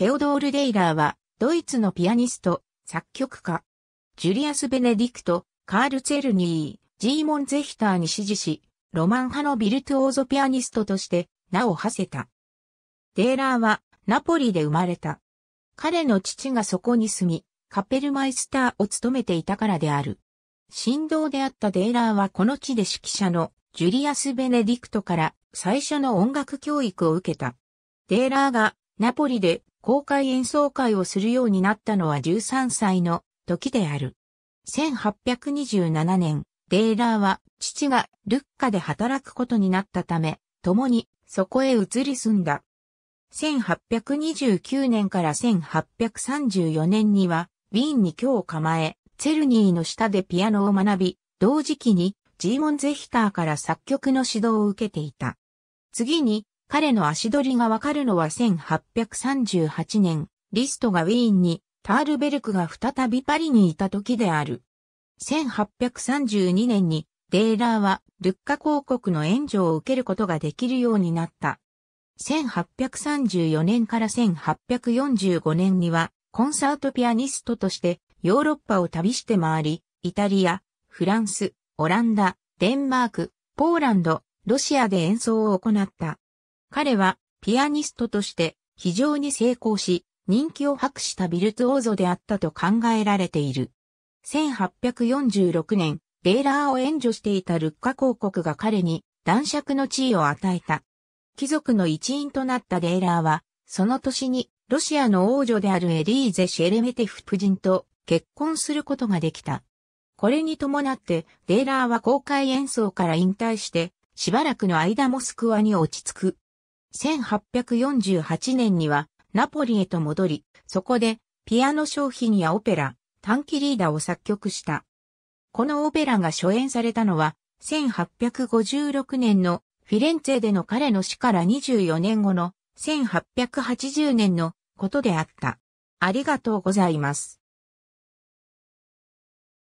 テオドール・デイラーは、ドイツのピアニスト、作曲家。ジュリアス・ベネディクト、カール・ツェルニー、ジーモン・ゼヒターに支持し、ロマン派のビルトオーゾピアニストとして名を馳せた。デイラーはナポリで生まれた。彼の父がそこに住み、カペルマイスターを務めていたからである。神道であったデイラーはこの地で指揮者のジュリアス・ベネディクトから最初の音楽教育を受けた。デイラーがナポリで公開演奏会をするようになったのは13歳の時である。1827年、デーラーは父がルッカで働くことになったため、共にそこへ移り住んだ。1829年から1834年には、ウィーンに居を構え、ツェルニーの下でピアノを学び、同時期にジーモン・ゼヒターから作曲の指導を受けていた。次に、彼の足取りがわかるのは1838年、リストがウィーンに、タールベルクが再びパリにいた時である。1832年に、デーラーは、ルッカ広告の援助を受けることができるようになった。1834年から1845年には、コンサートピアニストとして、ヨーロッパを旅して回り、イタリア、フランス、オランダ、デンマーク、ポーランド、ロシアで演奏を行った。彼はピアニストとして非常に成功し、人気を博したビルツオーゾであったと考えられている。1846年、デーラーを援助していたルッカ公国が彼に男爵の地位を与えた。貴族の一員となったデーラーは、その年にロシアの王女であるエリーゼ・シェレメテフ夫人と結婚することができた。これに伴って、デーラーは公開演奏から引退して、しばらくの間モスクワに落ち着く。1848年にはナポリへと戻り、そこでピアノ商品やオペラ、短期リーダーを作曲した。このオペラが初演されたのは、1856年のフィレンツェでの彼の死から24年後の1880年のことであった。ありがとうございます。